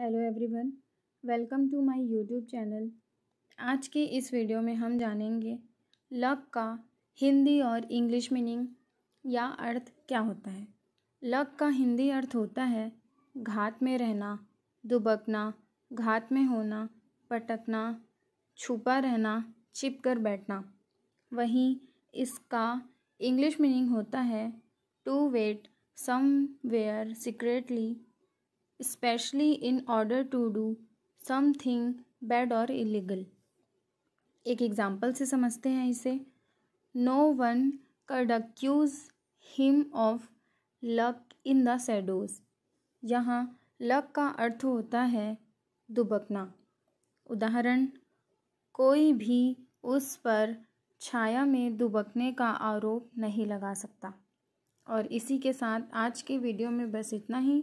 hello everyone welcome to my YouTube channel आज के इस वीडियो में हम जानेंगे लक का हिंदी और इंग्लिश मीनिंग या अर्थ क्या होता है लक का हिंदी अर्थ होता है घात में रहना दुबकना घात में होना पटकना छुपा रहना छिप कर बैठना वहीं इसका इंग्लिश मीनिंग होता है to wait somewhere secretly specially in order to do something bad और इलीगल एक एग्ज़ाम्पल से समझते हैं इसे no one could accuse him of lurk in the shadows यहाँ लक का अर्थ होता है दुबकना उदाहरण कोई भी उस पर छाया में दुबकने का आरोप नहीं लगा सकता और इसी के साथ आज के वीडियो में बस इतना ही